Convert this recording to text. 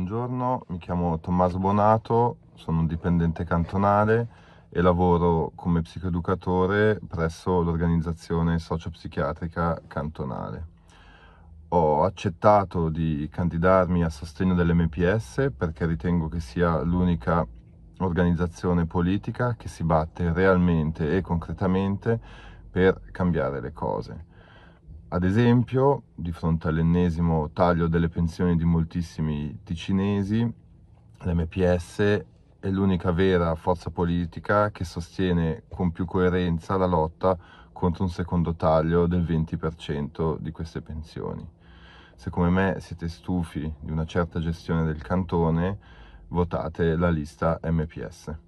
Buongiorno, mi chiamo Tommaso Bonato, sono un dipendente cantonale e lavoro come psicoeducatore presso l'organizzazione sociopsichiatrica cantonale. Ho accettato di candidarmi a sostegno dell'MPS perché ritengo che sia l'unica organizzazione politica che si batte realmente e concretamente per cambiare le cose. Ad esempio, di fronte all'ennesimo taglio delle pensioni di moltissimi ticinesi, l'MPS è l'unica vera forza politica che sostiene con più coerenza la lotta contro un secondo taglio del 20% di queste pensioni. Se come me siete stufi di una certa gestione del cantone, votate la lista MPS.